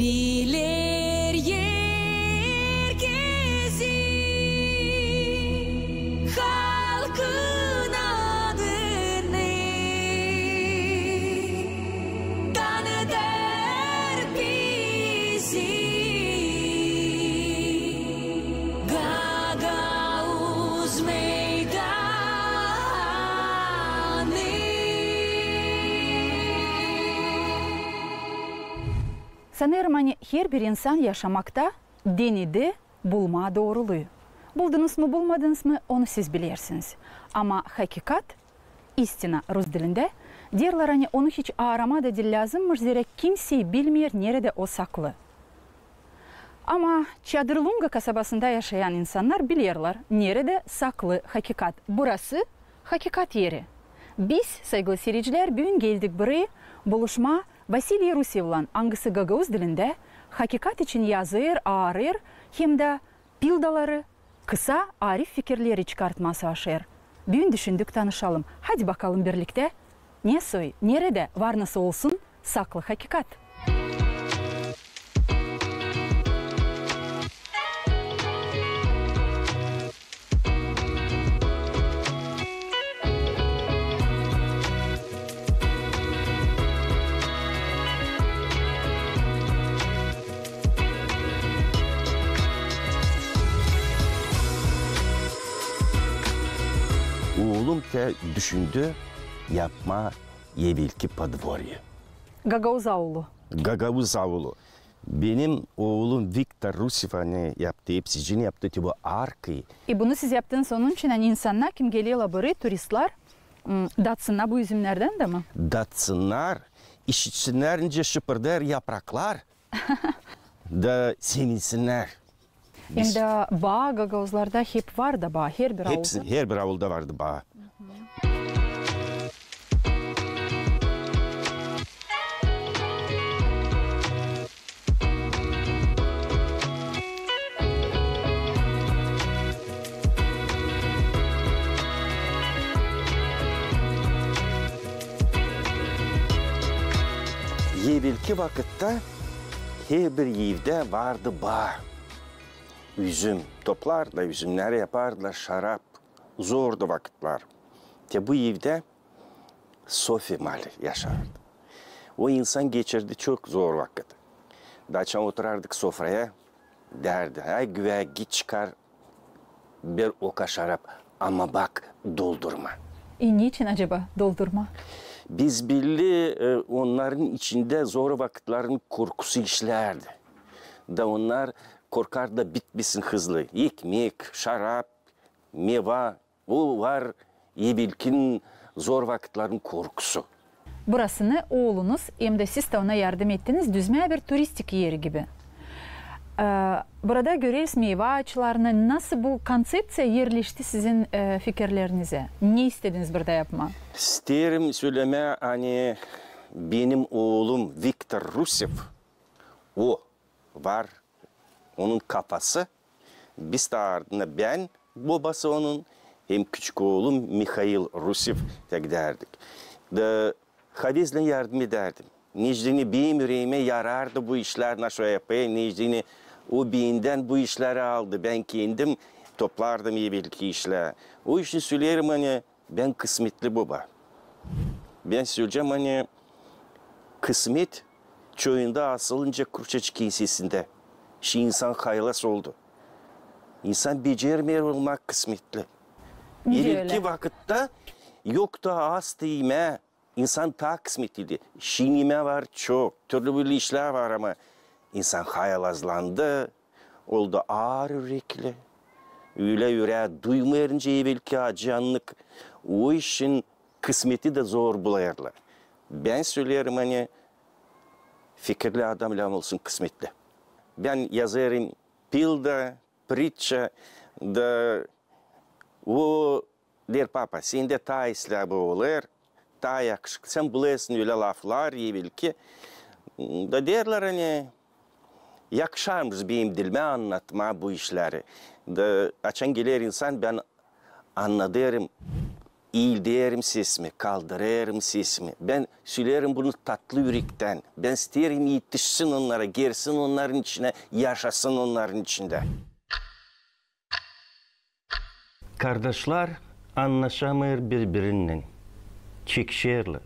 Believe. Санэрмане хербер инсан яшамакта деніді булма доорулы. Булдыңыз мы булмадыңыз мы, оны сіз білерсіңіз. Ама хакикат, істіна, рус Дерлер, дерларане оны арамада аарама да дилязым мұрзере кимсей білмер нереде осаклы. Ама Чадырлунга касабасында яшайан инсанлар билерлар нереде саклы хакикат. Бұрасы, хакикат ере. Біз, сайгылы серичлер, келдік бұры, бұлышма, Василий Русевлан аңғысы ғағыз ділінде хакикат үшін языр, арыр, хемді пилдалары, қыса ариф фикерлері чықартмасы ашыр. Бүйін дүшіндік танышалым. Хadi бақалым бірлікті. Не сой, нереде варнасы олсын, сақлы хакикат. Хотя düşündü yapma yebilki подворье. Gagauz avlu. Gagavuz avlu. Benim oğlum Viktor Rusev hani yaptı, hepsicini yaptı bu arkı. E bunu siz yaptığınız onun için hani insanlar kim geliyorlar buraya turistler datsınlar bu üzümlerden de mi? Datsınlar, işitsinler ince şıpırdar yapraklar da sevinsinler. Hem de bağ gagavuzlarda hep var da bağ her bir avulda. Hepsi her bir avulda vardı bağ. evvelki vakitte her bir evde vardı bağ. Üzüm toplardı, üzümler yapardılar, şarap. Zordu vakitler. De bu evde Sofi Mali yaşardı. O insan geçirdi çok zor vakit. Daçan oturardık sofraya, derdi. Ay güve git çıkar bir oka şarap ama bak doldurma. E niçin acaba doldurma? Biz belli e, onların içinde zor vakitlerin korkusu işlerdi. Da onlar korkar da bitmesin hızlı. Ekmek, şarap, meva, o var yebilkin zor vakitlerin korkusu. Burasını oğlunuz hem de siz de ona yardım ettiniz düzmeye bir turistik yeri gibi. ә, э, бұрада көреміз ачыларына насы бұл концепция ерлешті сіздің ә, фикірлеріңізі не істедіңіз бірді апама істерім сөйлемә әне менің оғлым виктор русев о бар оның капасы бестардына бән бобасы оның ем күчік михаил русев тәгдәрдік да хавезлен ярдым едәрдім неждене бейім үреме ярарды бұл O binden bu işleri aldı. Ben kendim toplardım iyi belki işler. O işi söylerim hani ben kısmetli baba. Ben söyleyeceğim hani kısmet çoğunda asılınca kurçacı kinsesinde. Şi şey insan haylas oldu. İnsan becermeyer olmak kısmetli. İlki vakitte yok da az değme. İnsan ta kısmetliydi. Şinime var çok. Türlü böyle işler var ama insan hayalazlandı, oldu ağır yürekli. Öyle yüreğe duymayınca belki acıyanlık, o işin kısmeti de zor bulayarlar. Ben söylerim hani fikirli adamla olsun kısmetli. Ben yazarım pilda, pritça da o der papa, sen de ta isla bu olur, ta yakışık, sen bilesin öyle laflar iyi ki Da derler hani jak şarmız benim dilime anlatma bu işleri. De, açan gelir insan ben anladım, il derim sesimi, kaldırırım sesimi. Ben söylerim bunu tatlı yürekten. Ben isterim yetişsin onlara, gersin onların içine, yaşasın onların içinde. Kardeşler anlaşamır birbirinden. Çekşerli.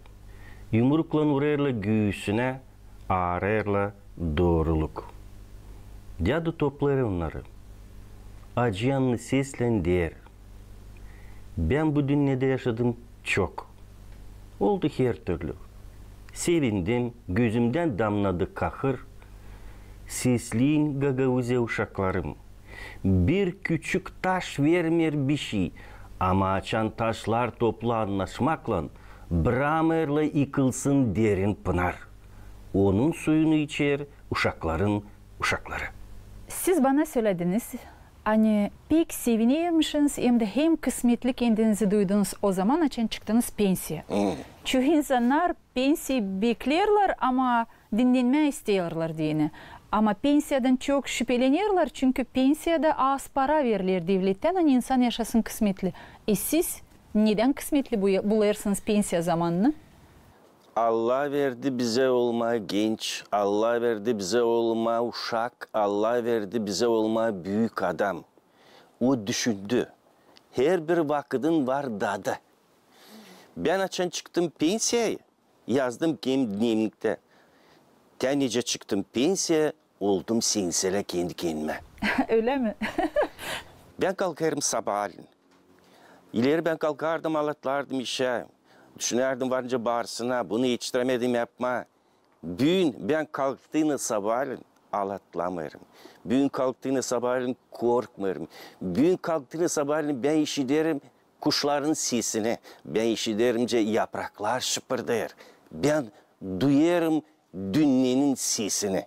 Yumruklan vurerli göğsüne, ağrırla doğruluk. Dea du toplarınları. Acıyanlı seslendir. Ben bu dünyada yaşadım çok. Oldu her türlü. Sevindim, gözümden damladı kahır. Sesliğin gagavuze uşaklarım. Bir küçük taş vermer bir şey. Ama açan taşlar toplu anlaşmakla Bramer'la yıkılsın derin pınar. Onun suyunu içer uşakların uşakları. Siz bana söylediniz hani pek sevinirmişsiniz hem de hem kısmetli kendinizi duydunuz o zaman için çıktınız pensiye. Hmm. Çünkü insanlar pensiye beklerler ama dinlenme istiyorlar diyene. Ama pensiyadan çok şüphelenirler çünkü pensiyada az para verilir devletten hani insan yaşasın kısmetli. E siz neden kısmetli buluyorsunuz pensiye zamanını? Allah verdi bize olma genç, Allah verdi bize olma uşak, Allah verdi bize olma büyük adam. O düşündü. Her bir vakıdın var dadı. Ben açan çıktım pensiyaya, yazdım kim kimliğimde. Tenice çıktım pensiye, oldum sinsele kendi kendime. Öyle mi? ben kalkarım sabahleyin. İleri ben kalkardım, alatlardım işe düşünerdim varınca bağırsına bunu içtiremedim yapma. Bugün ben kalktığını sabahleyin alatlamıyorum. Bugün kalktığını sabahın korkmuyorum. Bugün kalktığını sabahın ben işiderim kuşların sesini. Ben işiderimce yapraklar şıpırdır. Ben duyarım dünyanın sesini.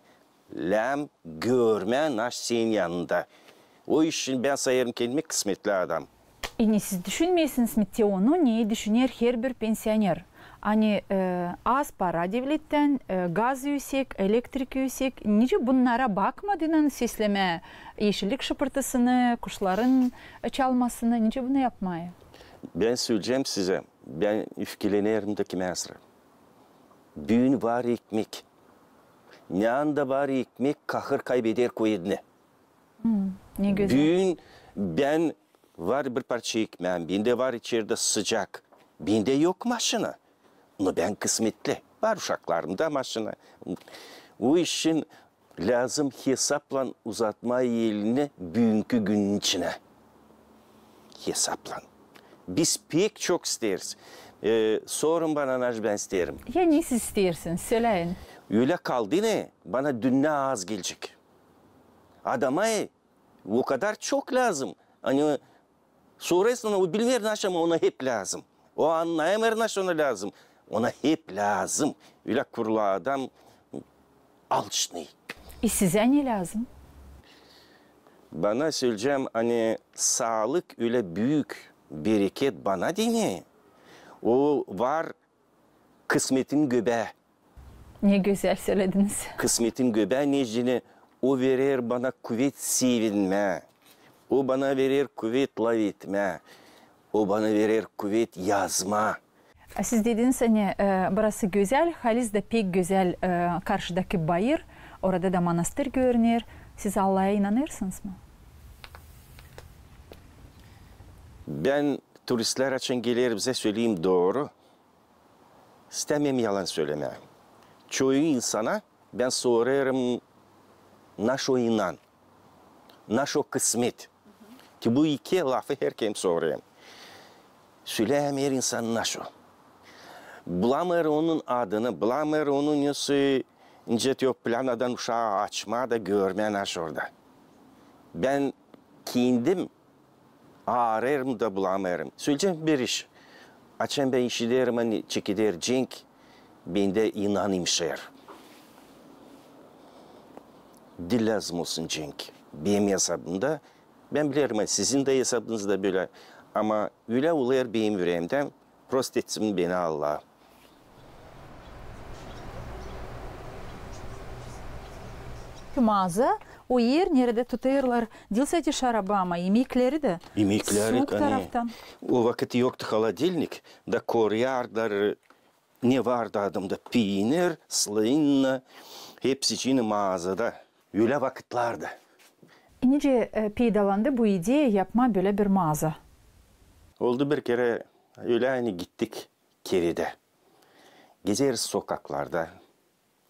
Lem görme aş senin yanında. O işin ben sayarım kendimi kısmetli adam. енесіз түшүнмейсиңиз смитте ону не дүшүнер хер бир пенсионер ани э, аз пара дебилеттен э, газ үйсек электрик үйсек неже бунара бакмадынан сеслеме ешилик шыпыртысыны кушларын э, чалмасыны неже буну япмай бен сүйлжем сизе бен үфкеленермди кимеасыр бүйүн бар экмек нянда бар екмек, кахыр кайбедер коедине бүйүн бен var bir parça ekmeğim, binde var içeride sıcak. binde yok maşına. Onu ben kısmetli. Var uşaklarımda maşına. O işin lazım hesaplan uzatma elini bugünkü gün içine. Hesaplan. Biz pek çok isteriz. Ee, sorun bana Naj ben isterim. Ya ne istersin? Söyleyin. Öyle kaldı ne? Bana dünya az gelecek. Adama o e, kadar çok lazım. Hani Соответственно, вот Бельвер нашему ona hep lazım. O anlaya ona lazım. Ona hep lazım. Öyle kurla adam alçını. E size ne lazım? Bana söyleyeceğim hani sağlık öyle büyük bereket bana değil mi? O var kısmetin göbe. Ne güzel söylediniz. Kısmetin göbe necdini o verir bana kuvvet sevinme. O bana verir kuvvet lavitme. O bana verir kuvvet yazma. Siz dediniz hani e, burası güzel, Halis de pek güzel e, karşıdaki bayır. Orada da manastır görünür. Siz Allah'a inanırsınız mı? Ben turistler için gelir bize söyleyeyim doğru. İstemem yalan söyleme. Çoğu insana ben sorarım, naşo inan, naşo kısmet. Ki bu iki lafı herkese soruyorum. Söyleyen her insan naşo. Blamer onun adını, blamer onun yası incet yok planadan uşağı açma da görmeyen aş orada. Ben kendim ağrırım da blamerim. Söyleyeceğim bir iş. Açan ben işi derim hani çekider cenk bende inanayım şer. Dilazm olsun cenk. Benim hesabımda Ben bilirim sizin de hesabınızda böyle. Ama öyle oluyor benim yüreğimden. Prostetsim beni Allah. алла. o yer nerede tutuyorlar? Dilseti şarabama, imikleri de. İmikleri Soğuk O vakit yoktu Nice e, peydalandı bu ideye, yapma böyle bir mağaza? Oldu bir kere öyle hani gittik keride. Gezeriz sokaklarda.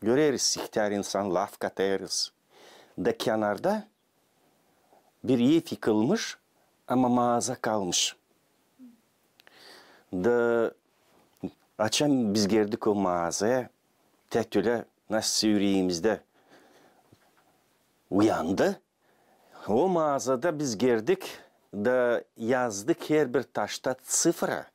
Göreriz sikter insan, laf katarız Da kenarda bir yiğit yıkılmış ama mağaza kalmış. Da açan biz girdik o mağazaya. Tek öyle nasıl yüreğimizde uyandı. O mağazada biz girdik da yazdık her bir taşta sıfıra.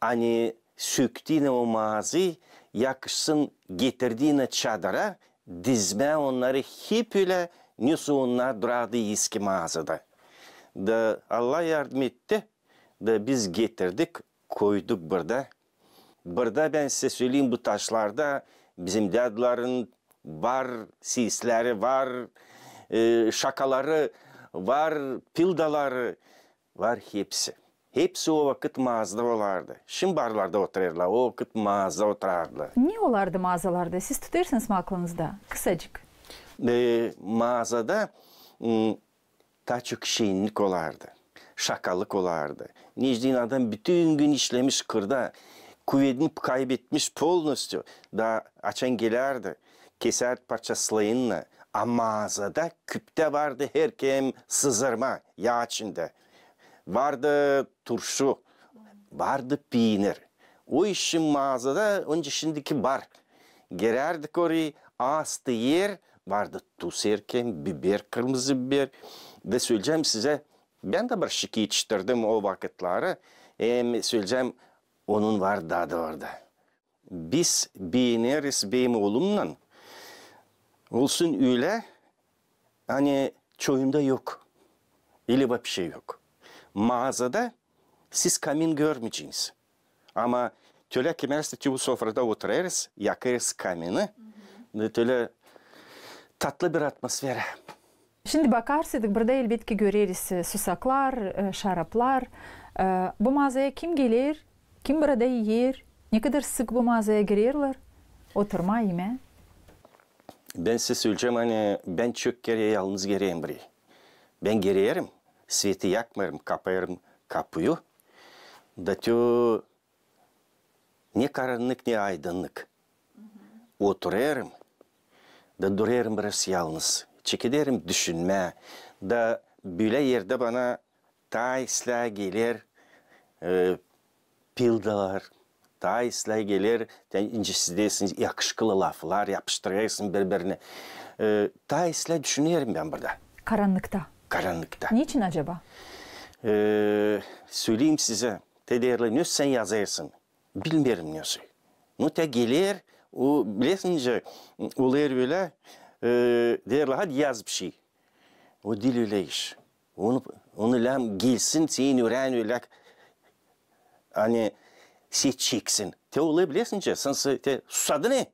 Hani söktüğüne o mağazayı yakışsın getirdiğine çadara, dizme onları hep öyle nüsü onlar durardı eski mağazada. Da Allah yardım etti. Da biz getirdik koyduk burada. Burada ben size söyleyeyim bu taşlarda bizim dadların var, sisleri var, e, şakaları, var pildaları, var hepsi. Hepsi o vakit mağazada olardı. Şimdi barlarda otururlar, o vakit mağazada oturardı. Niye olardı mağazalarda? Siz tutarsınız mı aklınızda? Kısacık. E, mağazada ım, ıı, taçık şeyinlik olardı. Şakalık olardı. Necdin adam bütün gün işlemiş kırda. Kuvvetini kaybetmiş polnustu Da açan gelerdi. Keser parça A mağazada küpte vardı herkem sızırma yağ içinde. Vardı turşu, vardı peynir. O işin mağazada önce şimdiki bar. Girerdik oraya astı yer vardı tuz erken, biber, kırmızı biber. Ve söyleyeceğim size ben de bir şiki yetiştirdim o vakitleri. E, söyleyeceğim onun var dadı orada. Biz beğeniriz benim oğlumla Olsun öyle. Hani çoğunda yok. İliba bir şey yok. Mağazada siz kamin görmeyeceksiniz. Ama töle kimerse bu sofrada oturarız, yakarız kamini. Töle tatlı bir atmosfere. Şimdi bakarsaydık burada elbette ki göreriz e, susaklar, e, şaraplar. E, bu mağazaya kim gelir? Kim burada yer? Ne kadar sık bu mağazaya girerler? Oturma, yeme. Ben size söyleyeceğim hani ben çok kere yalnız gereyim biri. Ben gereyerim. Sveti yakmarım, kapayarım kapıyı. Da tü ne karanlık ne aydınlık. Oturarım. Da durarım biraz yalnız. Çekederim düşünme. Da böyle yerde bana ta gelir e, pildalar, айтайсыңдар келер инжесіздейсің якышкылы лафлар yapıştıraysın birbirine e, ee, tayisler düşünüyorum ben burada karanlıkta karanlıkta niçin acaba e, söyleyeyim size te değerli sen yazarsın bilmiyorum nösü ну te gelir o bilesince olayır böyle e, ee, değerli hadi yaz bir şey o dil öyle iş onu onu lam gelsin seni, öğren öyle hani seçeceksin. Te olabilirsince sen te susadı ne?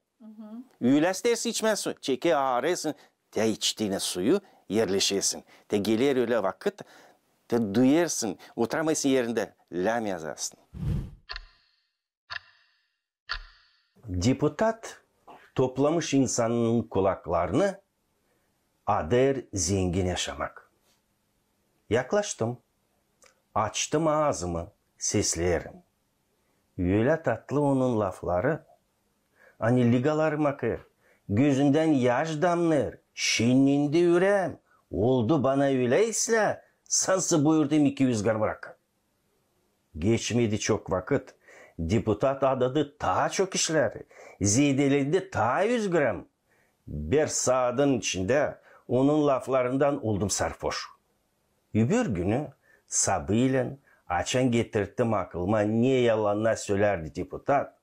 Üyüles de içmezsin. Çeke ağrısın. Te içtiğine suyu yerleşesin. Te gelir öyle vakit te duyarsın. Oturamayasın yerinde. Lam yazasın. Депутат toplamış insanın kulaklarını ader zengin yaşamak. Yaklaştım. Açtım ağzımı, seslerim tatlı onun lafları hani ligalarım akır. Gözünden yaş damlır, Şinindi ürem. Oldu bana öyleyse sansı buyurdum 200 garbarak. Geçmedi çok vakit. Депутат adadı ta çok işler. Zideledi ta 100 gram. Bir saatin içinde onun laflarından oldum sarfoş. Übür günü sabıyla Açan getirttim aklıma ne yalanlar söylerdi deputat.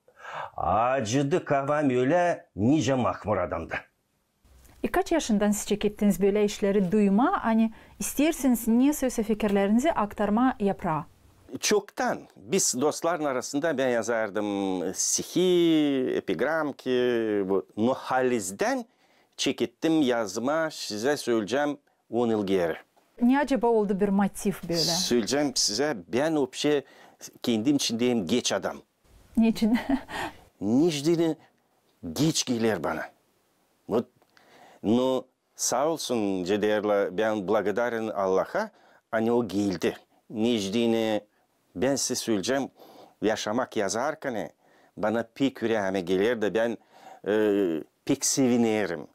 Acıdı kavam öyle nice mahmur adamdı. E kaç yaşından siz çekittiniz böyle işleri duyma? Hani isterseniz niye söz fikirlerinizi aktarma yaprağı? Çoktan biz dostların arasında ben yazardım sihi, epigram ki bu nohalizden çekittim yazma size söyleyeceğim 10 yıl geri. Niye acaba oldu bir motif böyle? Söyleyeceğim size ben o şey kendim için diyeyim geç adam. Niçin? Nişdini geç gelir bana. Но, но sağ olsun Ceder'le ben благодарен Allah'a hani o geldi. Nişdini ben size söyleyeceğim yaşamak yazarken bana pek yüreğime gelir de ben e, pek sevinirim.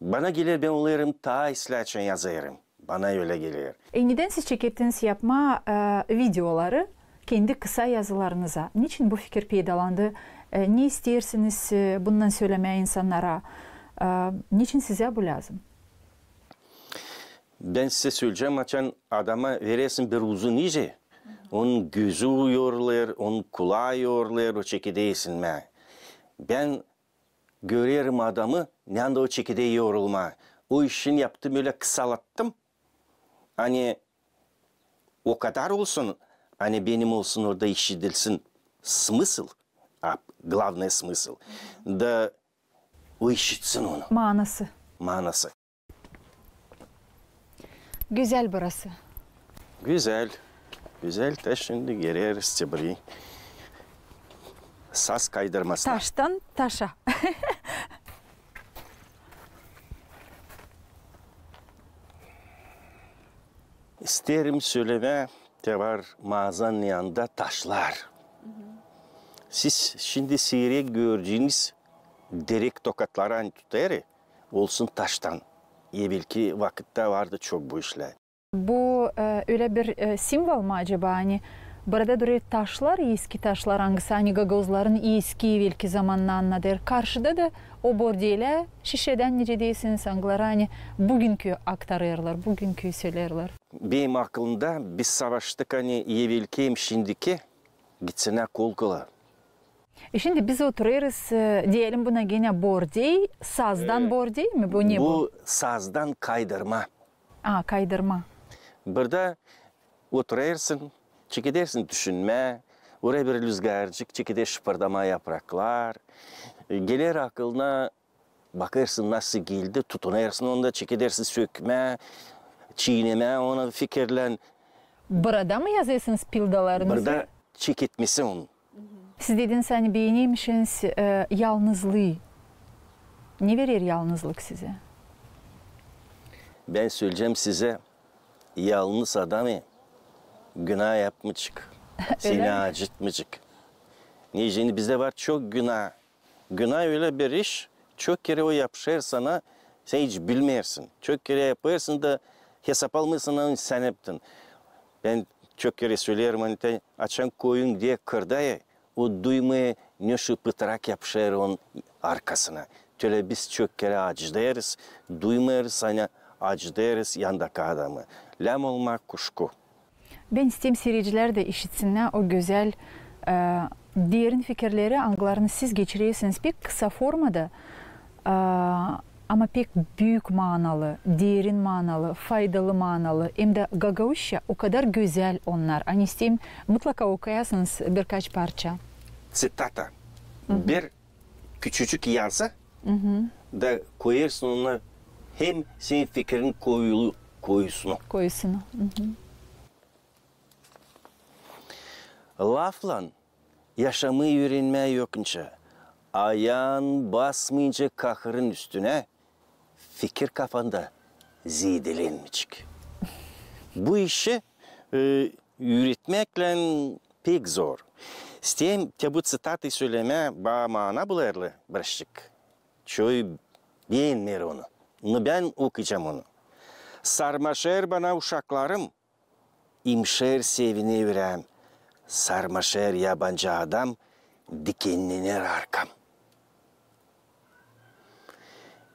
Bana gelir ben onların ta için yazarım. Bana öyle geliyor. E neden siz çekettiğiniz yapma e, videoları kendi kısa yazılarınıza? Niçin bu fikir peydalandı? E, ne istersiniz e, bundan söylemeye insanlara? E, niçin size bu lazım? Ben size söyleyeceğim açan adama veresin bir uzun iyice. Onun gözü yorlar, onun kulağı yorlar, o çekide esinme. Ben görüyorum adamı, ne anda o çekide yorulma. O işin yaptım öyle kısalattım. әне оқатар олсын әне бенім олсын орда ішеделсін смысл ап главный смысл да ойшытсын оны маңасы маңасы гүзәл бұрасы гүзәл гүзәл тәшінді керер істебірей сас қайдырмасын таштан таша İsterim söyleme de var mağazanın yanında taşlar. Siz şimdi seyre gördüğünüz derek tokatları hani tutar olsun taştan. İyi ki vakitte vardı çok bu işler. Bu e, öyle bir e, simbol mu acaba hani Бұрада дүре ташлар, ескі ташлар аңғысы аниға ғозларын ескі велкі заманнанна дер. Қаршыда да оборделі шишеден неже дейсін саңғылары ане бүгінгі актарырлар, бүгінгі сөйлерлар. Бейм ақылында біз саваштық ане евелкем шиндіке гитсіна колкыла. Şimdi biz біз diyelim buna gene bordey, бордей, ee, bordey mi bu ne bu? Bu sazdan kaydırma. Aa kaydırma. Burada çekirdeksin düşünme, oraya bir rüzgarcık çekirdek şıpırdama yapraklar. E, gelir aklına bakırsın nasıl geldi, tutunarsın onda çekirdersin sökme, çiğneme ona fikirlen. Burada mı yazıyorsunuz pildalarınızı? Burada çek etmesi Siz dediniz hani beğeniymişsiniz e, yalnızlığı. Ne verir yalnızlık size? Ben söyleyeceğim size, yalnız adamı günah yapmışık. Seni acıtmışık. Niyeceğini bizde var çok günah. Günah öyle bir iş. Çok kere o yapışır sana. Sen hiç bilmeyersin. Çok kere yaparsın da hesap almışsın onu sen yaptın. Ben çok kere söylerim hani açan koyun diye ya o duymayı ne şu pıtarak yapışır onun arkasına. Töle biz çok kere acıdayarız, duymayarız hani acıdayarız yandaki adamı. Lem olmak kuşku. Ben isteyim seyirciler de işitsinler o güzel e, derin fikirleri, anılarını siz geçirirsiniz. Pek kısa formada e, ama pek büyük manalı, derin manalı, faydalı manalı. Hem de gagavuşça o kadar güzel onlar. Hani isteyim mutlaka okuyasınız birkaç parça. Citata. Hı -hı. Bir küçücük yazı Hı -hı. da koyarsın ona hem senin fikrin koyulu, koyusunu. Koyusunu. Hı -hı. Laflan yaşamı öğrenmeye yokunca ayağın basmayınca kahırın üstüne, fikir kafanda zidelenmeyecek. Bu işi e, yürütmekle pek zor. С тем, те bu цитаты söyleme ba mana bularlı bıraktık. Çoy beğenmiyor onu. Но ben okuyacağım onu. Sarmaşer bana uşaklarım, imşer sevini verem sarmaşer yabancı adam dikenlenir arkam.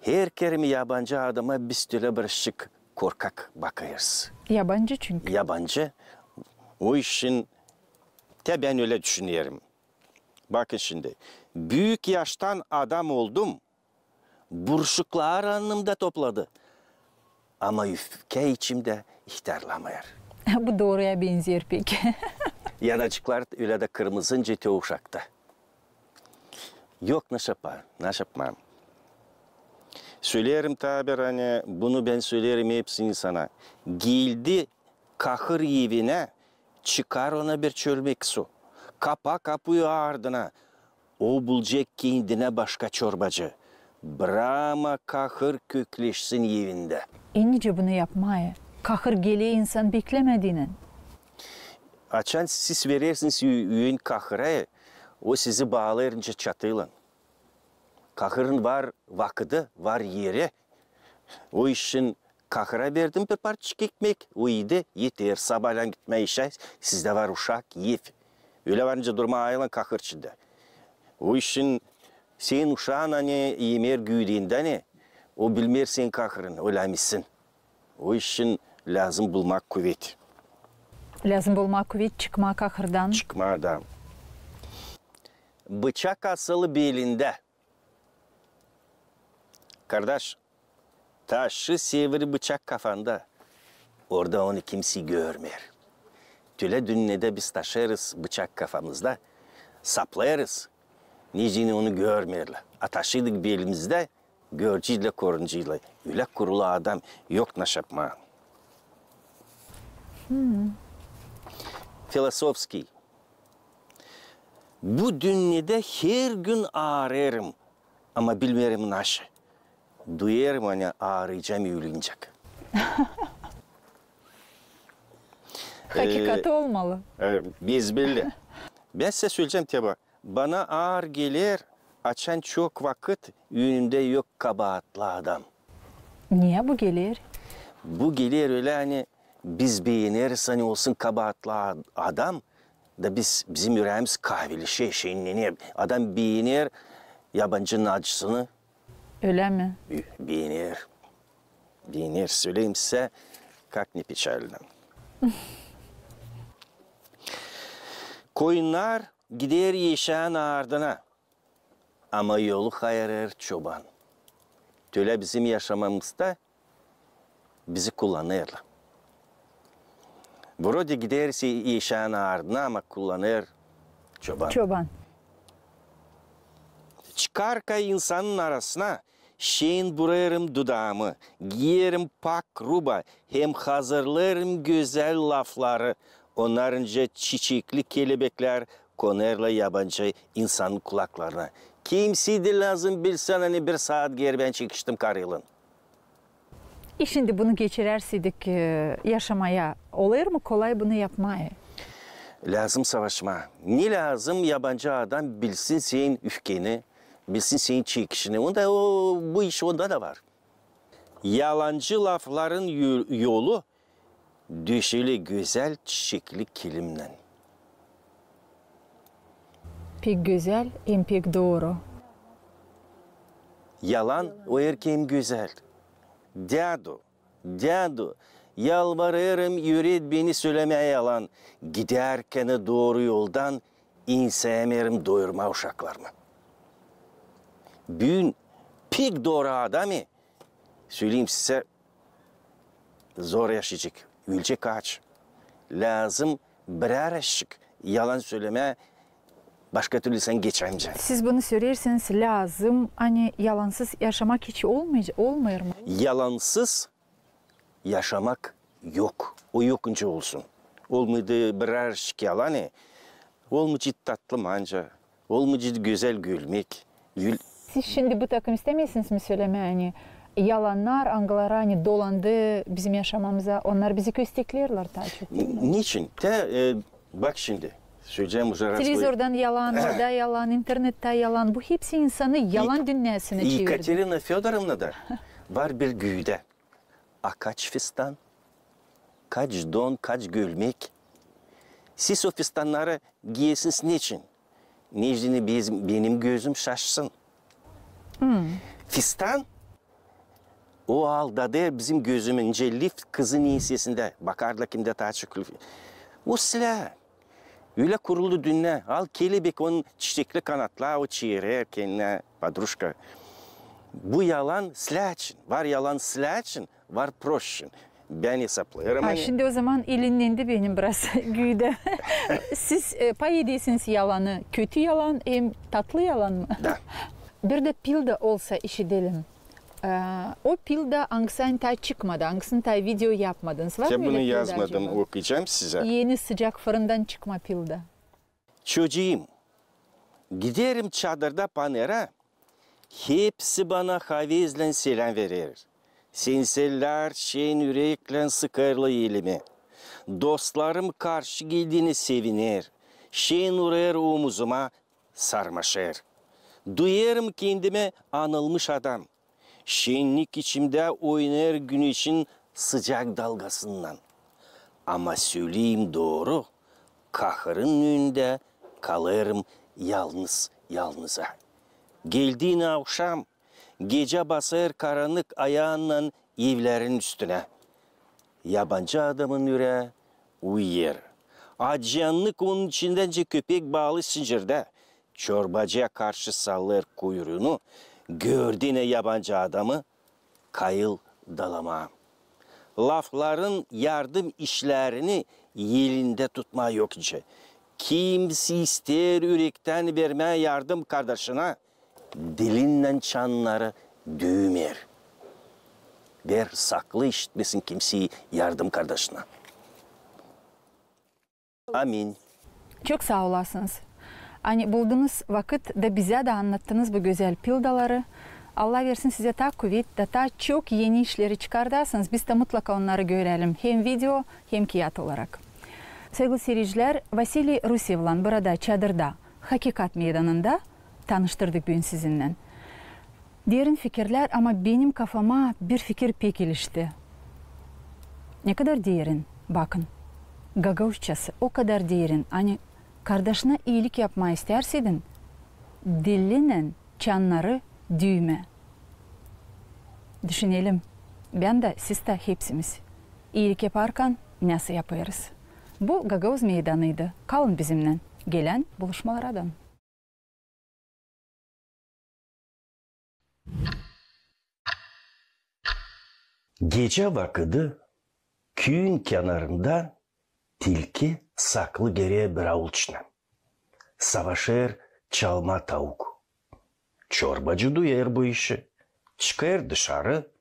Her kerimi yabancı adama biz tüle bir şık korkak bakıyoruz. Yabancı çünkü. Yabancı. O işin de ben öyle düşünüyorum. Bakın şimdi. Büyük yaştan adam oldum. Burşuklar anımda topladı. Ama üfke içimde ihtarlamayar. Bu doğruya benziyor peki. öyle de kırmızın үләді қырмызын Yok ұшақты. Йок нашапа, yapmam. Söylerim tabir hani bunu ben söylerim hepsini sana. Gildi kahır yivine çıkar ona bir çölmek su. Kapa kapıyı ardına. O bulacak kendine başka çorbacı. Brahma kahır kökleşsin yivinde. İnce bunu yapmayı. Kahır geliyor insan beklemediğinin. Ачан сіз вересінс үйін кақырай, осізі бағалайрынша чатылан. Кахырын бар вақыды, бар ере. Ой үшін кақыра бердім бір парчик кекмек, ойды етер сабайлан кетмей ішай, сізді бар ұшақ еф. Өлі барынша дұрма айлан кақыршыда. Ой үшін сен ушан ане емер күйденді ане, о білмер сен ол ойлаймысың. Ой үшін лазым бұлмақ көветі. Lazım был маковит чыкма кахырдан. Чыкмадан. Bıçak asılı belinde. Kardeş, taşı sevri bıçak kafanda. Orada onu kimse görmür. Tüle dünnede biz taşırız bıçak kafamızda. Saplayarız. Nicini onu görmerler. Ataşıydık belimizde. Görcüyle koruncuyla. Ülek kurulu adam yok naşapma. Hmm философский. Bu dünyada her gün ağrırım ama bilmiyorum nasıl. Duyarım hani ağrıyacağım yürüyecek. Hakikati ee, olmalı. Biz belli. Ben size söyleyeceğim tabi. Bana ağır gelir, açan çok vakit yönümde yok kabahatlı adam. Niye bu gelir? Bu gelir öyle hani biz hani olsun kabahatli adam da biz bizim yüreğimiz kahveli şey şeyinleniyor. Adam beğenir yabancının acısını. Öyle mi? Beğenir. Beğenir. Söyleyeyim size как не печально. Koyunlar gider yeşen ardına. Ama yolu hayırır çoban. Töle bizim yaşamamızda bizi kullanırlar. Brody giderse yeşana ardına ama kullanır çoban. Çoban. Çıkarka insanın arasına şeyin burarım dudağımı, giyerim pak ruba, hem hazırlarım güzel lafları. Onarınca çiçekli kelebekler konerla yabancı insanın kulaklarına. Kimsiydi lazım bilsen hani bir saat geri ben çıkıştım kar e şimdi bunu geçirerseydik e, yaşamaya olur mu kolay bunu yapmaya? Lazım savaşma. Ne lazım yabancı adam bilsin senin öfkeni, bilsin senin çekişini. Onda o, bu iş onda da var. Yalancı lafların yolu düşeli güzel çiçekli kilimden. Pek güzel, en pek doğru. Yalan o erkeğin güzel. Dadu, dadu. Yalvarırım yürüt beni söylemeye yalan. Giderken doğru yoldan insemirim doyurma uşaklar mı? Bugün pik doğru mı? söyleyeyim size zor yaşayacak. Ülke kaç. Lazım birer eşik. Yalan söyleme Başka türlü sen geçemeyeceksin. Siz bunu söylerseniz lazım. Hani yalansız yaşamak hiç olmayacak, olmuyor mu? Yalansız yaşamak yok. O yokunca olsun. Olmadı birer şikayalani. Olmadı tatlı manca. Olmadı güzel gülmek. Gül... Siz şimdi bu takım istemiyorsunuz mu söylemeye? Hani yalanlar, angalara hani dolandı bizim yaşamamıza. Onlar bizi kösteklerler daha Niçin? Te, e, bak şimdi. Söyleyeceğim bu sefer. Televizordan yalan, orada yalan, internette yalan. Bu hepsi insanı yalan İ dünyasına çevirdi. Yekaterina Fedorovna da var bir güyde. A kaç fistan, kaç don, kaç gülmek. Siz o fistanları giyesiniz niçin? Necdini bizim, benim gözüm şaşsın. Hmm. Fistan o aldadı bizim gözümün celif kızın iyisesinde. Bakarla kimde taçı O silah. Üyle kuruldu dünne. Al kelebek onun çiçekli kanatla o çiğrer kendine padruşka. Bu yalan silah Var yalan silah var proşin. Ben hesaplıyorum. Ha, hani- şimdi o zaman ilinlendi benim biraz güyde. Siz e, pay ediyorsunuz yalanı. Kötü yalan hem tatlı yalan mı? Da. Bir de pilde olsa işi delim. Ee, o pilde anksiyete çıkmadı. Anksiyete video yapmadınız. Var ben bunu yazmadım. Acaba? Okuyacağım size. Yeni sıcak fırından çıkma pilde. Çocuğum. Giderim çadırda panera. Hepsi bana havizle selam verir. Sinseller şeyin yürekle sıkarlı elimi. Dostlarım karşı geldiğini sevinir. Şeyin uğrar omuzuma sarmaşır. Duyarım kendimi anılmış adam.'' şenlik içimde oynar gün için sıcak dalgasından. Ama söyleyeyim doğru, kahırın önünde kalırım yalnız yalnıza. Geldiğin akşam, gece basar karanlık ayağından evlerin üstüne. Yabancı adamın yüre uyuyor. Acıyanlık onun içindence köpek bağlı zincirde. Çorbacıya karşı sallar kuyruğunu, gördüğüne yabancı adamı kayıl dalama. Lafların yardım işlerini yelinde tutma yok ki. Kimsi ister yürekten verme yardım kardeşine, dilinle çanları düğmer. Ver saklı işitmesin kimseyi yardım kardeşine. Amin. Çok sağ olasınız. Әне бұлдыңыз вакыт да бізе да аңнаттыңыз бұ гөзел пилдалары. Алла версін сізе та көвет, да та чок ені ішлері чықардасыңыз, біз та мұтлақа онлары хем видео, хем кият оларак. Сәйгіл сережілер, Василий Русевлан бұрада чадырда, хакикат мейданында таныштырдык бүйін сізіннен. Дерін фикерлер, ама бенім кафама бір фикер пекелішті. Некадар дерін, бақын, гагаушчасы, о кадар дерін, аны Kardeşine iyilik yapma istersidin, dilinen çanları düğme. Düşünelim. Ben de siz de hepsimiz. İyilik yaparken nasıl yaparız? Bu Gagavuz meydanıydı. Kalın bizimle. Gelen buluşmalardan. Gece vakıdı köyün tilki саклы гере браулчна. Савашер çalma таук. Чорба джудуер бы işi, Шкер дışarı,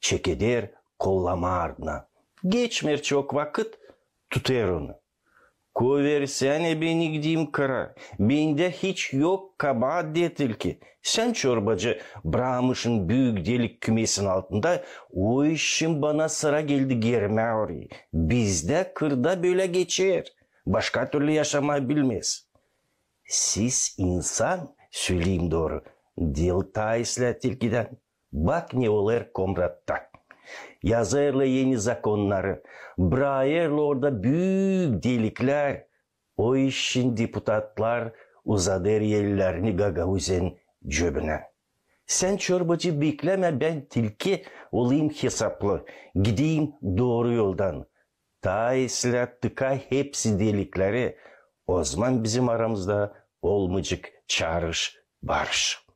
çekeder kollama ardına. Geçmer çok vakit tutar onu. Koversene beni gideyim kara. Bende hiç yok kabahat değil ki. Sen çorbacı Bramış'ın büyük delik kümesinin altında o işin bana sıra geldi girme oraya. Bizde kırda böyle geçer. Başka türlü yaşamayı bilmeyiz. Siz insan söyleyeyim doğru. Diltaysla tilkiden. Bak ne olur komratta. Yazarla yeni zakonları. Brayer'la orada büyük delikler. O işin deputatlar, uzadır yerlerini Gagauz'un cebine. Sen çorbacı bekleme ben tilki olayım hesaplı. Gideyim doğru yoldan.'' Ta Tayisler tıka hepsi delikleri. O zaman bizim aramızda olmayacak çağrış barış.